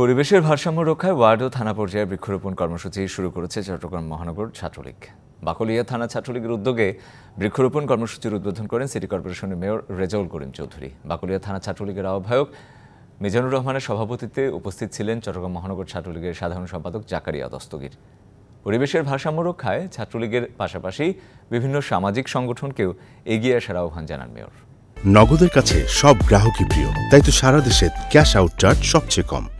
পরিবেশের ভারসাম্য রক্ষায় ওয়ার্ড ও থানা পর্যায়ে বৃক্ষরোপণ কর্মসূচি শুরু করেছে চট্টগ্রাম মহানগর ছাত্রলীগ বাকলিয়া থানা ছাত্রলীগের উদ্যোগে বৃক্ষরোপণ কর্মসূচির উদ্বোধন করেন সিটি কর্পোরেশনের মেয়র রেজাউল করিম চৌধুরী বাকলিয়া থানা ছাত্রলীগের আহ্বায়ক মিজানুর রহমানের সভাপতিত্বে উপস্থিত ছিলেন চট্টগ্রাম মহানগর ছাত্রলীগের সাধারণ সম্পাদক জাকারিয়া দস্তগীর পরিবেশের ভারসাম্য রক্ষায় ছাত্রলীগের পাশাপাশি বিভিন্ন সামাজিক সংগঠনকেও এগিয়ে আসার আহ্বান জানান মেয়র নগদের কাছে সব গ্রাহকই প্রিয় তাই তো সারা দেশে ক্যাশ আউট চার্জ সবচেয়ে কম